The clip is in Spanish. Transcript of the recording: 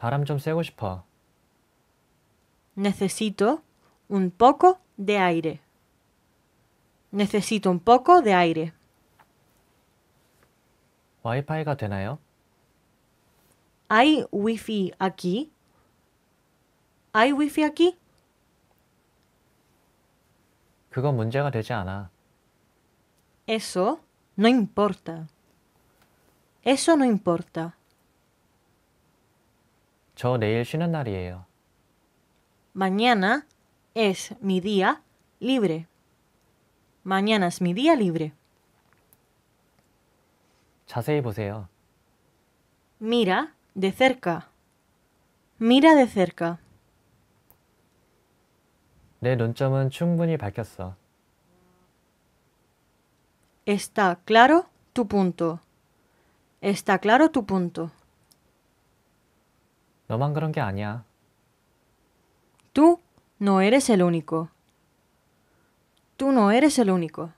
바람 좀 쐬고 Necesito un poco de aire. Necesito un poco de aire. 와이파이가 되나요? ¿Hay wifi aquí? ¿Hay wifi aquí? 그건 문제가 되지 않아. Eso no importa. Eso no importa. Mañana es mi día libre. Mañana es mi día libre. Mira de cerca. Mira de cerca. 충분히 Está claro tu punto. Está claro tu punto. Tú no eres el único. Tú no eres el único.